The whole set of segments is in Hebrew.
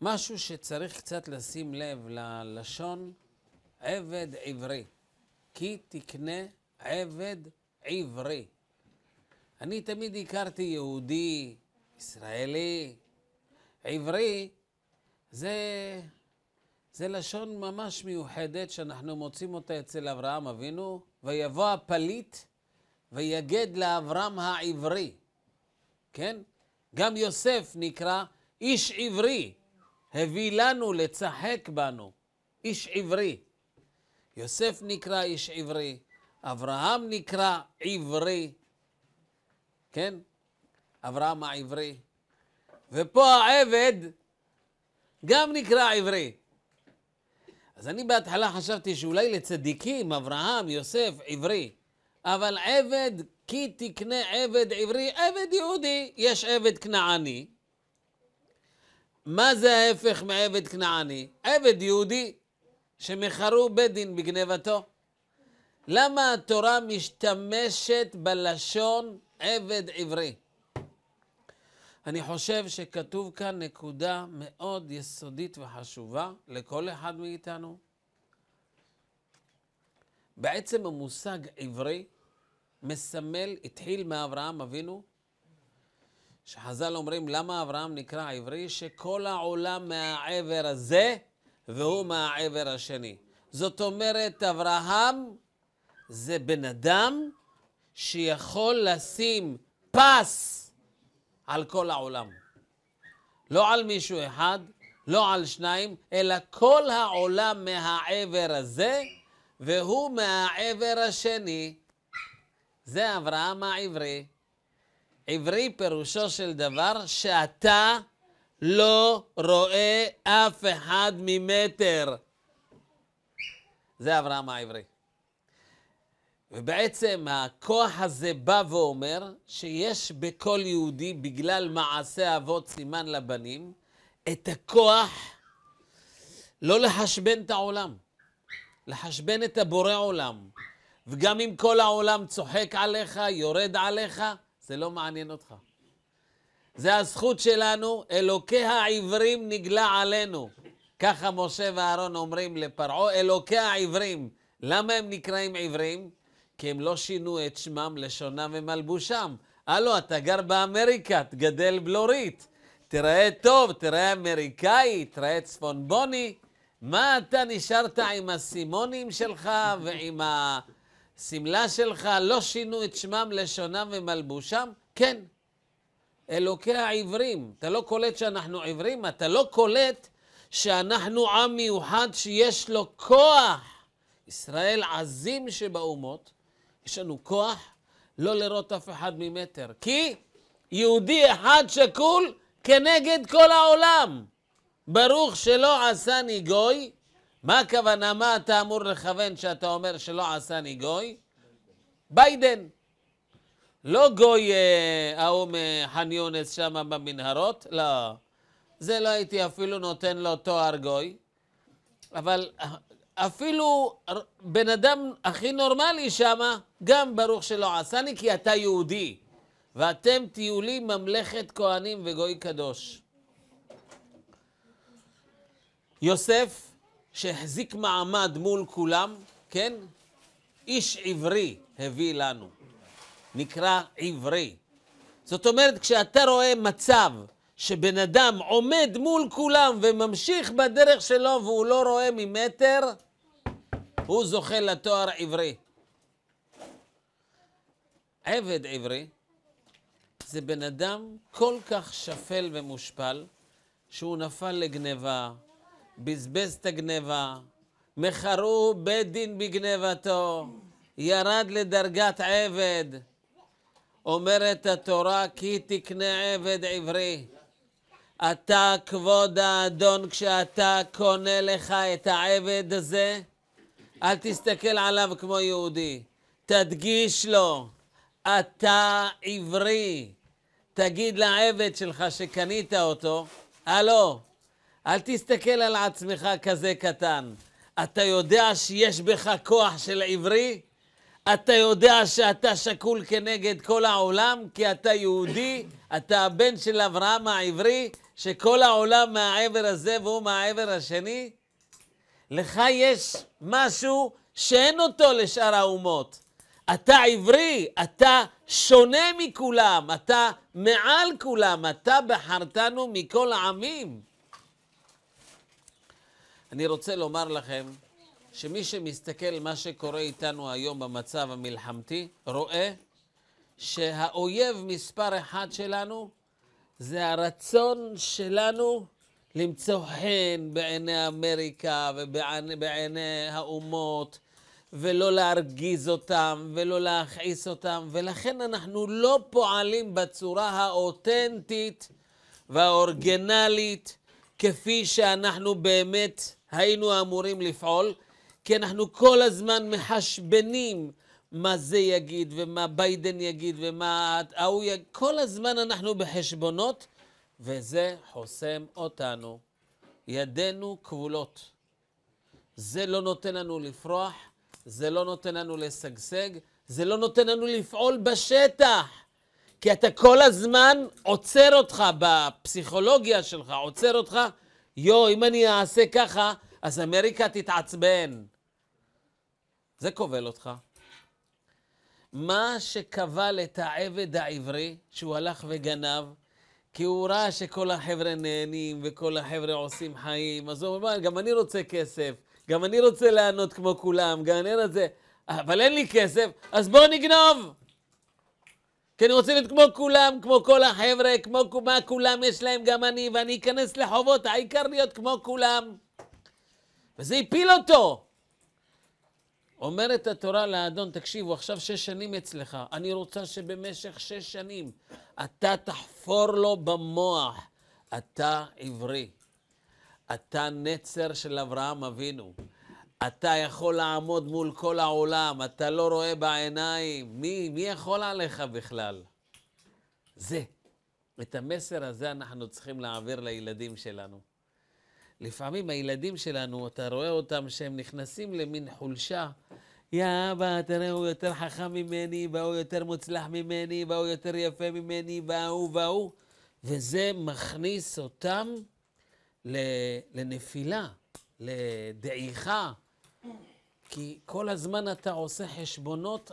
משהו שצריך קצת לשים לב ללשון עבד עברי. כי תקנה עבד עברי. אני תמיד הכרתי יהודי, ישראלי, עברי, זה, זה לשון ממש מיוחדת שאנחנו מוצאים אותה אצל אברהם אבינו, ויבוא הפליט ויגד לאברהם העברי, כן? גם יוסף נקרא איש עברי, הביא לנו לצחק בנו, איש עברי. יוסף נקרא איש עברי, אברהם נקרא עברי, כן? אברהם העברי. ופה העבד גם נקרא עברי. אז אני בהתחלה חשבתי שאולי לצדיקים, אברהם, יוסף, עברי. אבל עבד, כי תקנה עבד עברי, עבד יהודי, יש עבד כנעני, מה זה ההפך מעבד כנעני? עבד יהודי שמכרו בית דין בגנבתו. למה התורה משתמשת בלשון עבד עברי? אני חושב שכתוב כאן נקודה מאוד יסודית וחשובה לכל אחד מאיתנו. בעצם המושג עברי מסמל, התחיל מאברהם אבינו, שחז"ל אומרים, למה אברהם נקרא עברי? שכל העולם מהעבר הזה והוא מהעבר השני. זאת אומרת, אברהם זה בן אדם שיכול לשים פס על כל העולם. לא על מישהו אחד, לא על שניים, אלא כל העולם מהעבר הזה, והוא מהעבר השני. זה אברהם העברי. עברי פירושו של דבר שאתה לא רואה אף אחד ממטר. זה אברהם העברי. ובעצם הכוח הזה בא ואומר שיש בכל יהודי, בגלל מעשה אבות סימן לבנים, את הכוח לא לחשבן את העולם, לחשבן את הבורא עולם. וגם אם כל העולם צוחק עליך, יורד עליך, זה לא מעניין אותך. זה הזכות שלנו, אלוקי העברים נגלה עלינו. ככה משה ואהרון אומרים לפרעה, אלוקי העברים. למה הם נקראים עברים? כי הם לא שינו את שמם, לשונם ומלבושם. הלו, אתה גר באמריקה, תגדל בלורית. תראה טוב, תראה אמריקאי, תראה צפונבוני. מה אתה נשארת עם הסימונים שלך ועם ה... שמלה שלך לא שינו את שמם, לשונם ומלבושם? כן. אלוקי העברים. אתה לא קולט שאנחנו עברים? אתה לא קולט שאנחנו עם מיוחד שיש לו כוח. ישראל עזים שבאומות, יש לנו כוח לא לראות אף אחד ממטר. כי יהודי אחד שקול כנגד כל העולם. ברוך שלא עשני גוי מה הכוונה, מה אתה אמור לכוון שאתה אומר שלא עשני גוי? ביידן. לא גוי אה, ההוא מחאן יונס שם במנהרות, לא. זה לא הייתי אפילו נותן לו תואר גוי, אבל אפילו בן אדם הכי נורמלי שם, גם ברוך שלא עשני, כי אתה יהודי, ואתם תהיו לי ממלכת כהנים וגוי קדוש. יוסף, שהחזיק מעמד מול כולם, כן? איש עברי הביא לנו, נקרא עברי. זאת אומרת, כשאתה רואה מצב שבן אדם עומד מול כולם וממשיך בדרך שלו והוא לא רואה ממטר, הוא זוכה לתואר עברי. עבד עברי זה בן אדם כל כך שפל ומושפל, שהוא נפל לגניבה, בזבז את הגניבה, מחרו בית דין בגניבתו, ירד לדרגת עבד. אומרת התורה, כי תקנה עבד עברי. אתה, כבוד האדון, כשאתה קונה לך את העבד הזה, אל תסתכל עליו כמו יהודי. תדגיש לו, אתה עברי. תגיד לעבד שלך שקנית אותו, הלו, אל תסתכל על עצמך כזה קטן. אתה יודע שיש בך כוח של עברי? אתה יודע שאתה שקול כנגד כל העולם, כי אתה יהודי, אתה הבן של אברהם העברי, שכל העולם מהעבר הזה והוא מהעבר השני? לך יש משהו שאין אותו לשאר האומות. אתה עברי, אתה שונה מכולם, אתה מעל כולם, אתה בחרתנו מכל העמים. אני רוצה לומר לכם שמי שמסתכל מה שקורה איתנו היום במצב המלחמתי, רואה שהאויב מספר אחת שלנו זה הרצון שלנו למצוא חן בעיני אמריקה ובעיני האומות, ולא להרגיז אותם, ולא להכעיס אותם, ולכן אנחנו לא פועלים בצורה האותנטית והאורגנלית כפי שאנחנו באמת היינו אמורים לפעול, כי אנחנו כל הזמן מחשבנים מה זה יגיד ומה ביידן יגיד ומה ההוא יגיד, כל הזמן אנחנו בחשבונות, וזה חוסם אותנו. ידינו כבולות. זה לא נותן לנו לפרוח, זה לא נותן לנו לשגשג, זה לא נותן לנו לפעול בשטח. כי אתה כל הזמן עוצר אותך בפסיכולוגיה שלך, עוצר אותך יו, אם אני אעשה ככה, אז אמריקה תתעצבן. זה כובל אותך. מה שכבל את העבד העברי, שהוא הלך וגנב, כי הוא ראה שכל החבר'ה נהנים וכל החבר'ה עושים חיים, אז הוא אומר, גם אני רוצה כסף, גם אני רוצה לענות כמו כולם, גם אני רוצה... אבל אין לי כסף, אז בואו נגנוב! כי אני רוצה להיות כמו כולם, כמו כל החבר'ה, כמו מה כולם יש להם גם אני, ואני אכנס לחובות, העיקר להיות כמו כולם. וזה הפיל אותו. אומרת התורה לאדון, תקשיבו, עכשיו שש שנים אצלך, אני רוצה שבמשך שש שנים אתה תחפור לו במוח. אתה עברי, אתה נצר של אברהם אבינו. אתה יכול לעמוד מול כל העולם, אתה לא רואה בעיניים, מי, מי יכול עליך בכלל? זה. את המסר הזה אנחנו צריכים להעביר לילדים שלנו. לפעמים הילדים שלנו, אתה רואה אותם שהם נכנסים למין חולשה. יא אבא, תראה, הוא יותר חכם ממני, והוא יותר מוצלח ממני, והוא יותר יפה ממני, והוא והוא. וזה מכניס אותם לנפילה, לדעיכה. כי כל הזמן אתה עושה חשבונות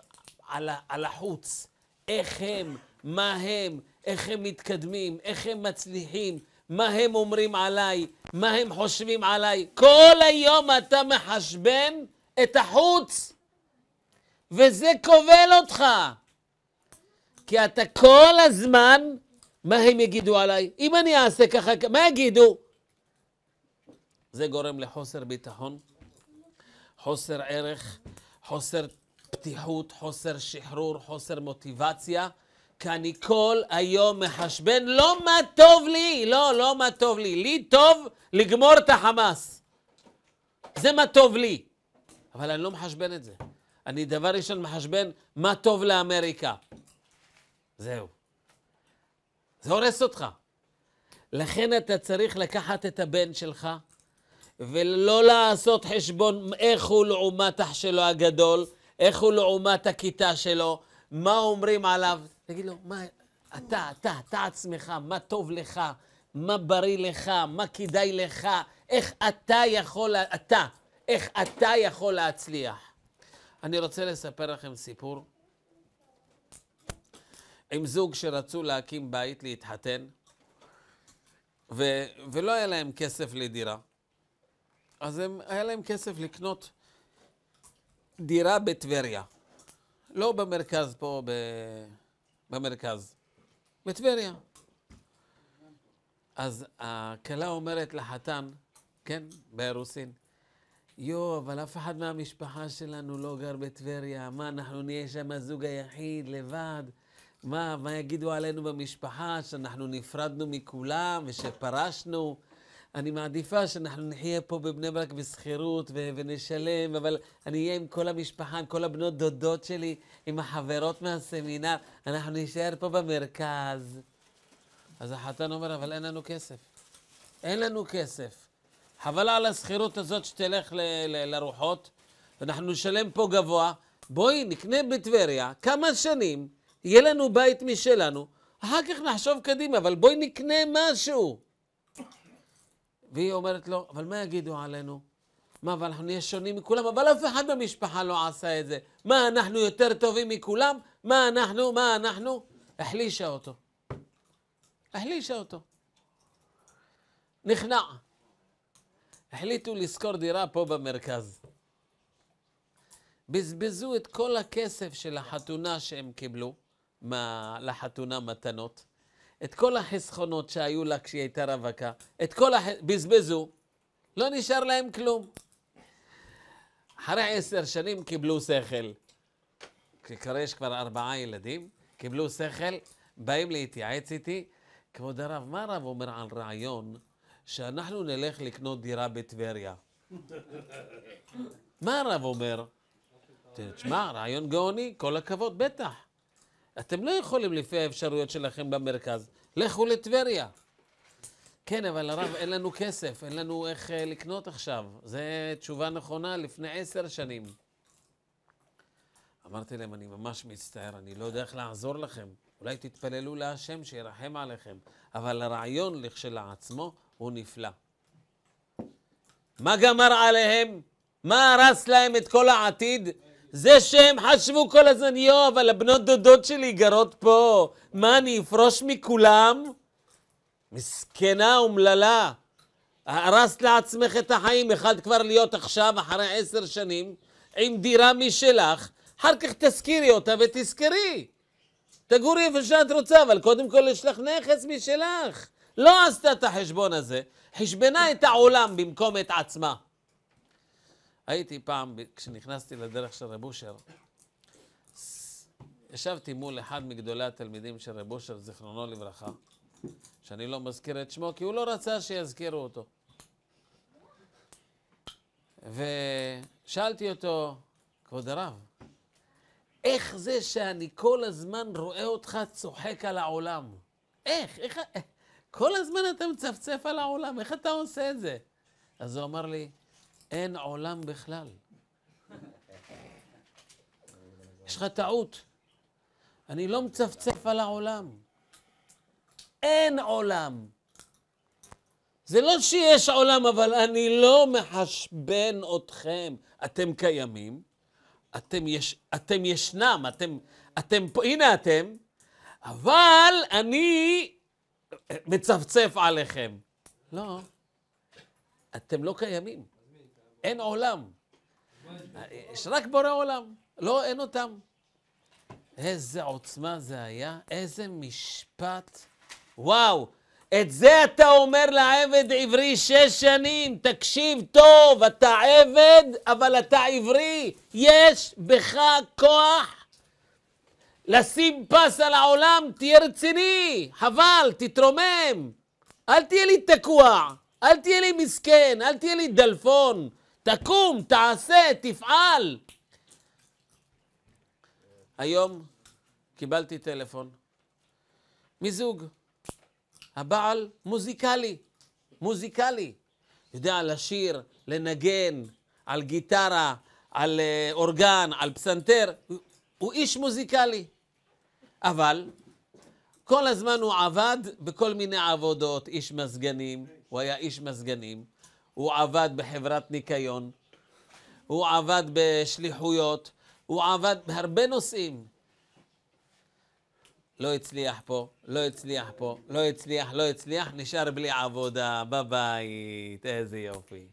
על, ה- על החוץ. איך הם, מה הם, איך הם מתקדמים, איך הם מצליחים, מה הם אומרים עליי, מה הם חושבים עליי. כל היום אתה מחשבן את החוץ, וזה כובל אותך. כי אתה כל הזמן, מה הם יגידו עליי? אם אני אעשה ככה, מה יגידו? זה גורם לחוסר ביטחון, חוסר ערך, חוסר פתיחות, חוסר שחרור, חוסר מוטיבציה, כי אני כל היום מחשבן לא מה טוב לי, לא, לא מה טוב לי, לי טוב לגמור את החמאס. זה מה טוב לי. אבל אני לא מחשבן את זה. אני דבר ראשון מחשבן מה טוב לאמריקה. זהו. זה הורס אותך. לכן אתה צריך לקחת את הבן שלך, ולא לעשות חשבון איך הוא לעומת אח שלו הגדול, איך הוא לעומת הכיתה שלו, מה אומרים עליו. תגיד לו, מה, אתה, אתה, אתה אתה עצמך, מה טוב לך, מה בריא לך, מה כדאי לך, איך אתה יכול, אתה, איך אתה יכול להצליח. אני רוצה לספר לכם סיפור עם זוג שרצו להקים בית, להתחתן, ו- ולא היה להם כסף לדירה. אז הם, היה להם כסף לקנות דירה בטבריה. לא במרכז פה, ב... במרכז, בטבריה. אז הכלה אומרת לחתן, כן, באירוסין, יו, אבל אף אחד מהמשפחה שלנו לא גר בטבריה, מה, אנחנו נהיה שם הזוג היחיד, לבד? מה, מה יגידו עלינו במשפחה, שאנחנו נפרדנו מכולם ושפרשנו? אני מעדיפה שאנחנו נחיה פה בבני ברק בשכירות ו- ונשלם, אבל אני אהיה עם כל המשפחה, עם כל הבנות דודות שלי, עם החברות מהסמינר, אנחנו נשאר פה במרכז. אז החתן אומר, אבל אין לנו כסף. אין לנו כסף. חבל על השכירות הזאת שתלך ל- ל- לרוחות, ואנחנו נשלם פה גבוה. בואי, נקנה בטבריה כמה שנים, יהיה לנו בית משלנו, אחר כך נחשוב קדימה, אבל בואי נקנה משהו. והיא אומרת לו, אבל מה יגידו עלינו? מה, אבל אנחנו נהיה שונים מכולם? אבל אף אחד במשפחה לא עשה את זה. מה, אנחנו יותר טובים מכולם? מה אנחנו? מה אנחנו? החלישה אותו. החלישה אותו. נכנע. החליטו לשכור דירה פה במרכז. בזבזו את כל הכסף של החתונה שהם קיבלו, מה, לחתונה מתנות. את כל החסכונות שהיו לה כשהיא הייתה רווקה, את כל הח... בזבזו, לא נשאר להם כלום. אחרי עשר שנים קיבלו שכל. כבר יש כבר ארבעה ילדים, קיבלו שכל, באים להתייעץ איתי. כבוד הרב, מה הרב אומר על רעיון שאנחנו נלך לקנות דירה בטבריה? מה הרב אומר? תשמע, רעיון גאוני, כל הכבוד, בטח. אתם לא יכולים לפי האפשרויות שלכם במרכז, לכו לטבריה. כן, אבל הרב, אין לנו כסף, אין לנו איך אה, לקנות עכשיו. זו תשובה נכונה לפני עשר שנים. אמרתי להם, אני ממש מצטער, אני לא יודע איך לעזור לכם. אולי תתפללו להשם שירחם עליכם, אבל הרעיון לכשלעצמו הוא נפלא. מה גמר עליהם? מה הרס להם את כל העתיד? זה שהם חשבו כל הזמן, יו, אבל הבנות דודות שלי גרות פה, מה, אני אפרוש מכולם? מסכנה אומללה. הרסת לעצמך את החיים, יכלת כבר להיות עכשיו, אחרי עשר שנים, עם דירה משלך, אחר כך תזכירי אותה ותזכרי. תגורי איפה שאת רוצה, אבל קודם כל יש לך נכס משלך. לא עשתה את החשבון הזה, חשבנה את העולם במקום את עצמה. הייתי פעם, כשנכנסתי לדרך של רב אושר, ישבתי מול אחד מגדולי התלמידים של רב אושר, זיכרונו לברכה, שאני לא מזכיר את שמו, כי הוא לא רצה שיזכירו אותו. ושאלתי אותו, כבוד הרב, איך זה שאני כל הזמן רואה אותך צוחק על העולם? איך? איך? כל הזמן אתה מצפצף על העולם, איך אתה עושה את זה? אז הוא אמר לי, אין עולם בכלל. יש לך טעות. אני לא מצפצף על העולם. אין עולם. זה לא שיש עולם, אבל אני לא מחשבן אתכם. אתם קיימים, אתם, יש, אתם ישנם, אתם, אתם פה, הנה אתם, אבל אני אה, מצפצף עליכם. לא, אתם לא קיימים. אין עולם. יש רק בורא עולם, לא, אין אותם. איזה עוצמה זה היה, איזה משפט. וואו, את זה אתה אומר לעבד עברי שש שנים, תקשיב טוב, אתה עבד, אבל אתה עברי, יש בך כוח לשים פס על העולם, תהיה רציני, חבל, תתרומם. אל תהיה לי תקוע, אל תהיה לי מסכן, אל תהיה לי דלפון. תקום, תעשה, תפעל. היום קיבלתי טלפון מזוג. הבעל מוזיקלי, מוזיקלי. יודע לשיר, לנגן, על גיטרה, על אה, אורגן, על פסנתר. הוא, הוא איש מוזיקלי. אבל כל הזמן הוא עבד בכל מיני עבודות, איש מזגנים, הוא היה איש מזגנים. הוא עבד בחברת ניקיון, הוא עבד בשליחויות, הוא עבד בהרבה נושאים. לא הצליח פה, לא הצליח פה, לא הצליח, לא הצליח, נשאר בלי עבודה, בבית, איזה יופי.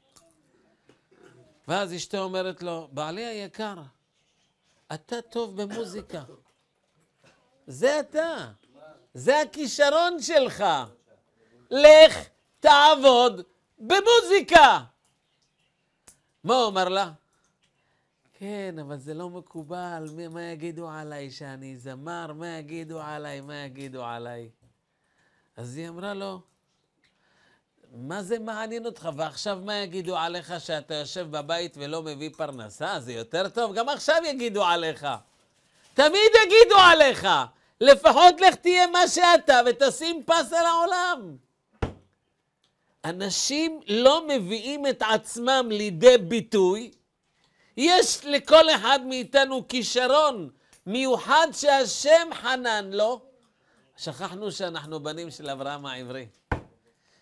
ואז אשתו אומרת לו, בעלי היקר, אתה טוב במוזיקה. זה אתה, זה הכישרון שלך. לך, תעבוד במוזיקה! מה הוא אמר לה? כן, אבל זה לא מקובל, מה יגידו עליי שאני זמר? מה יגידו עליי? מה יגידו עליי? אז היא אמרה לו, מה זה מעניין אותך? ועכשיו מה יגידו עליך שאתה יושב בבית ולא מביא פרנסה? זה יותר טוב? גם עכשיו יגידו עליך. תמיד יגידו עליך. לפחות לך תהיה מה שאתה ותשים פס על העולם. אנשים לא מביאים את עצמם לידי ביטוי. יש לכל אחד מאיתנו כישרון מיוחד שהשם חנן לו. שכחנו שאנחנו בנים של אברהם העברי.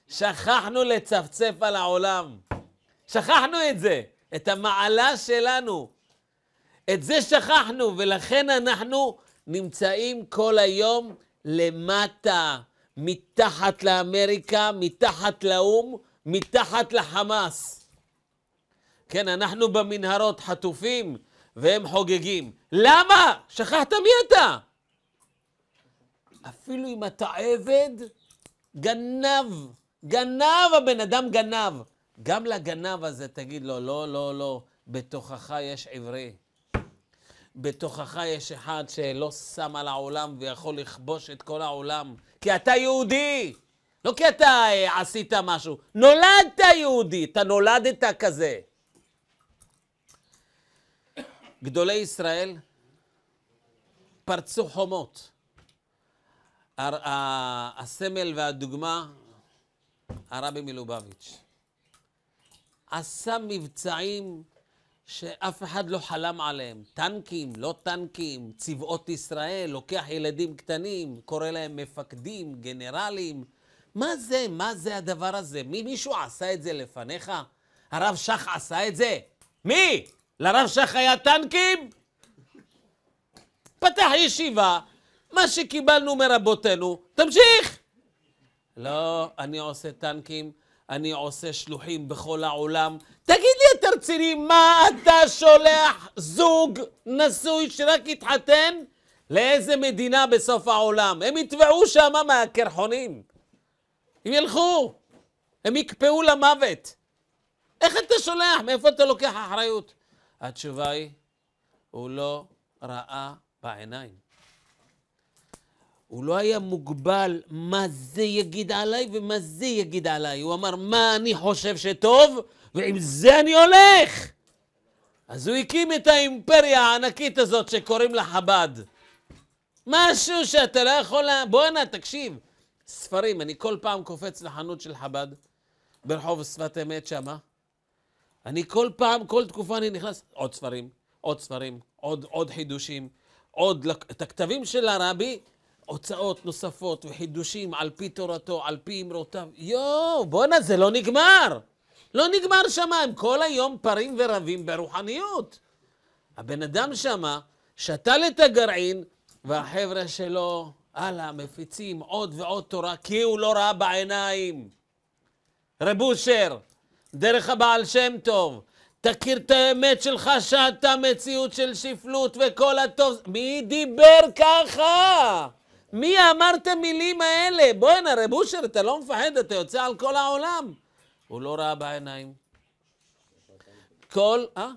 שכחנו לצפצף על העולם. שכחנו את זה, את המעלה שלנו. את זה שכחנו, ולכן אנחנו נמצאים כל היום למטה. מתחת לאמריקה, מתחת לאו"ם, מתחת לחמאס. כן, אנחנו במנהרות חטופים והם חוגגים. למה? שכחת מי אתה? אפילו אם אתה עבד, גנב, גנב הבן אדם גנב. גם לגנב הזה תגיד לו, לא, לא, לא, בתוכך יש עברי. בתוכך יש אחד שלא שם על העולם ויכול לכבוש את כל העולם. כי אתה יהודי, לא כי אתה אה, עשית משהו. נולדת יהודי, אתה נולדת כזה. גדולי ישראל פרצו חומות. הר, ה, הסמל והדוגמה, הרבי מלובביץ'. עשה מבצעים שאף אחד לא חלם עליהם. טנקים, לא טנקים, צבאות ישראל, לוקח ילדים קטנים, קורא להם מפקדים, גנרלים. מה זה? מה זה הדבר הזה? מי מישהו עשה את זה לפניך? הרב שך עשה את זה? מי? לרב שך היה טנקים? פתח ישיבה, מה שקיבלנו מרבותינו, תמשיך! לא, אני עושה טנקים, אני עושה שלוחים בכל העולם. תגיד לי, אתה רציני? מה אתה שולח זוג נשוי שרק התחתן? לאיזה מדינה בסוף העולם? הם יטבעו שם מהקרחונים. הם ילכו, הם יקפאו למוות. איך אתה שולח? מאיפה אתה לוקח אחריות? התשובה היא, הוא לא ראה בעיניים. הוא לא היה מוגבל מה זה יגיד עליי ומה זה יגיד עליי. הוא אמר, מה אני חושב שטוב, ועם זה אני הולך! אז הוא הקים את האימפריה הענקית הזאת שקוראים לה חב"ד. משהו שאתה לא יכול ל... בואנה, תקשיב. ספרים, אני כל פעם קופץ לחנות של חב"ד ברחוב שפת אמת שמה. אני כל פעם, כל תקופה אני נכנס, עוד ספרים, עוד ספרים, עוד, עוד חידושים, עוד, את הכתבים של הרבי, הוצאות נוספות וחידושים על פי תורתו, על פי אמרותיו. יואו, בואנה, זה לא נגמר! לא נגמר שמה, הם כל היום פרים ורבים ברוחניות. הבן אדם שם שתל את הגרעין, והחבר'ה שלו, הלאה, מפיצים עוד ועוד תורה, כי הוא לא ראה בעיניים. רב אושר, דרך הבעל שם טוב, תכיר את האמת שלך שאתה מציאות של שפלות וכל הטוב. מי דיבר ככה? מי אמר את המילים האלה? בואנה, רב אושר, אתה לא מפחד, אתה יוצא על כל העולם. הוא לא ראה בעיניים. כל, אה?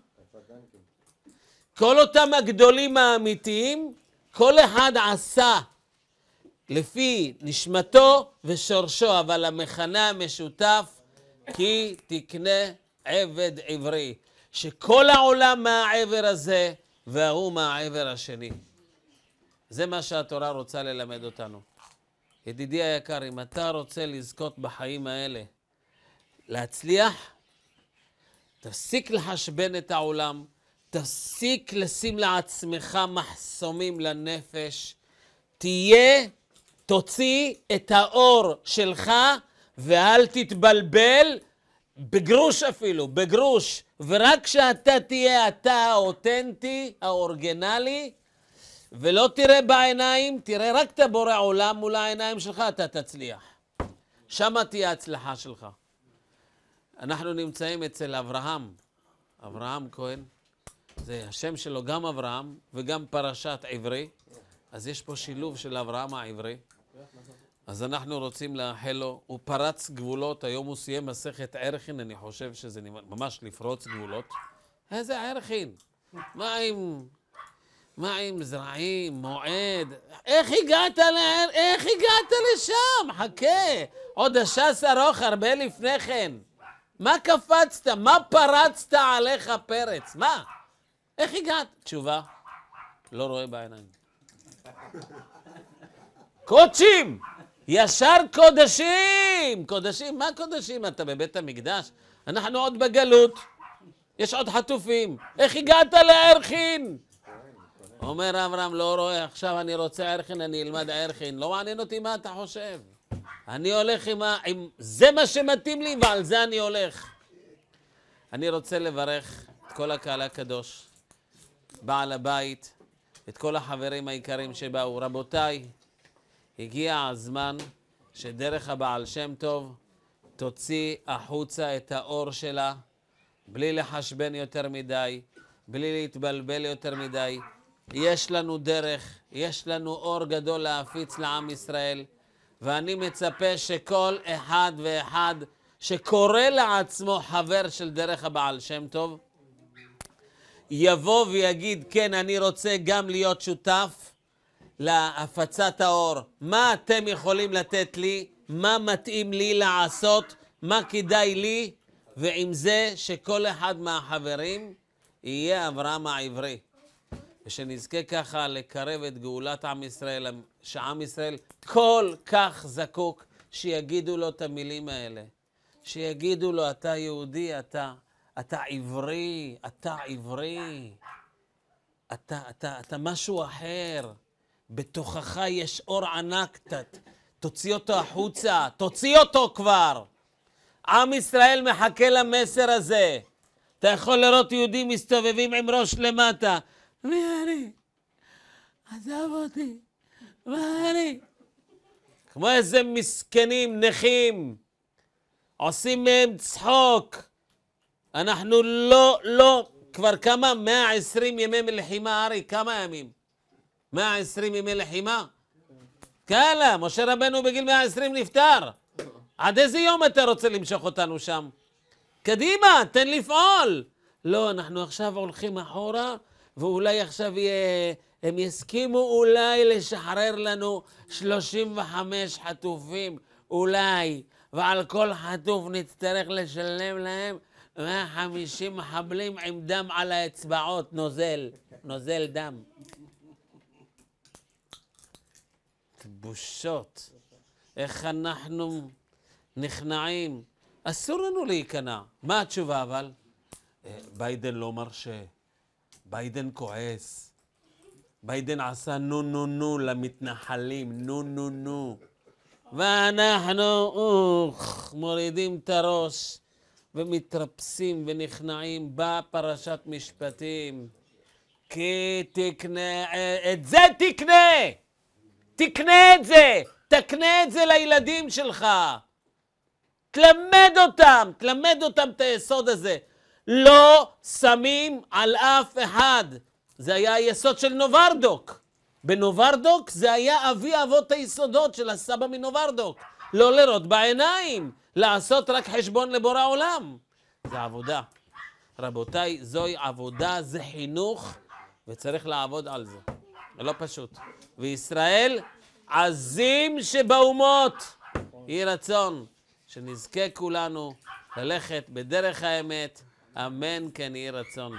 כל אותם הגדולים האמיתיים, כל אחד עשה לפי נשמתו ושורשו, אבל המכנה המשותף כי תקנה עבד עברי, שכל העולם מהעבר הזה וההוא מהעבר השני. זה מה שהתורה רוצה ללמד אותנו. ידידי היקר, אם אתה רוצה לזכות בחיים האלה, להצליח, תפסיק לחשבן את העולם, תפסיק לשים לעצמך מחסומים לנפש, תהיה, תוציא את האור שלך ואל תתבלבל, בגרוש אפילו, בגרוש. ורק כשאתה תהיה אתה האותנטי, האורגנלי, ולא תראה בעיניים, תראה רק את הבורא עולם מול העיניים שלך, אתה תצליח. שמה תהיה ההצלחה שלך. אנחנו נמצאים אצל אברהם, אברהם כהן, זה השם שלו גם אברהם וגם פרשת עברי, אז יש פה שילוב של אברהם העברי. אז אנחנו רוצים לאחל לו, הוא פרץ גבולות, היום הוא סיים מסכת ערכין, אני חושב שזה ממש לפרוץ גבולות. איזה ערכין? מה עם, מה עם זרעים, מועד? איך הגעת לה... איך הגעת לשם? חכה, עוד הש"ס ארוך הרבה לפני כן. מה קפצת? מה פרצת עליך פרץ? מה? איך הגעת? תשובה, לא רואה בעיניים. קודשים! ישר קודשים! קודשים, מה קודשים? אתה בבית המקדש? אנחנו עוד בגלות, יש עוד חטופים. איך הגעת לערכין? אומר אברהם, לא רואה, עכשיו אני רוצה ערכין, אני אלמד ערכין. לא מעניין אותי מה אתה חושב. אני הולך עם ה... עם... זה מה שמתאים לי ועל זה אני הולך. אני רוצה לברך את כל הקהל הקדוש, בעל הבית, את כל החברים היקרים שבאו. רבותיי, הגיע הזמן שדרך הבעל שם טוב תוציא החוצה את האור שלה, בלי לחשבן יותר מדי, בלי להתבלבל יותר מדי. יש לנו דרך, יש לנו אור גדול להפיץ לעם ישראל. ואני מצפה שכל אחד ואחד שקורא לעצמו חבר של דרך הבעל שם טוב, יבוא ויגיד, כן, אני רוצה גם להיות שותף להפצת האור. מה אתם יכולים לתת לי? מה מתאים לי לעשות? מה כדאי לי? ועם זה שכל אחד מהחברים יהיה אברהם העברי. ושנזכה ככה לקרב את גאולת עם ישראל, שעם ישראל כל כך זקוק שיגידו לו את המילים האלה. שיגידו לו, אתה יהודי, אתה, אתה עברי, אתה עברי, אתה, אתה, אתה משהו אחר. בתוכך יש אור ענק, ת, תוציא אותו החוצה, תוציא אותו כבר. עם ישראל מחכה למסר הזה. אתה יכול לראות יהודים מסתובבים עם ראש למטה, מי אני? עזב אותי, מה אני? כמו איזה מסכנים, נכים, עושים מהם צחוק. אנחנו לא, לא, כבר כמה? 120 ימי מלחימה, ארי, כמה ימים? 120 ימי לחימה? כאלה, משה רבנו בגיל 120 נפטר. עד איזה יום אתה רוצה למשוך אותנו שם? קדימה, תן לפעול. לא, אנחנו עכשיו הולכים אחורה ואולי עכשיו יהיה, הם יסכימו אולי לשחרר לנו 35 חטופים, אולי, ועל כל חטוף נצטרך לשלם להם 150 מחבלים עם דם על האצבעות, נוזל, נוזל דם. בושות, איך אנחנו נכנעים. אסור לנו להיכנע. מה התשובה אבל? אה, ביידן לא מרשה. ביידן כועס. ביידן עשה נו נו נו למתנחלים, נו נו נו. ואנחנו אוח, מורידים את הראש ומתרפסים ונכנעים. בפרשת משפטים. כי תקנה, אה, את זה תקנה! תקנה את זה! תקנה את זה לילדים שלך. תלמד אותם, תלמד אותם את היסוד הזה. לא שמים על אף אחד. זה היה היסוד של נוברדוק. בנוברדוק זה היה אבי אבות היסודות של הסבא מנוברדוק. לא לראות בעיניים, לעשות רק חשבון לבורא עולם. זה עבודה. רבותיי, זוהי עבודה, זה חינוך, וצריך לעבוד על זה. זה לא פשוט. וישראל עזים שבאומות. יהי רצון שנזכה כולנו ללכת בדרך האמת. אמן כן יהי רצון.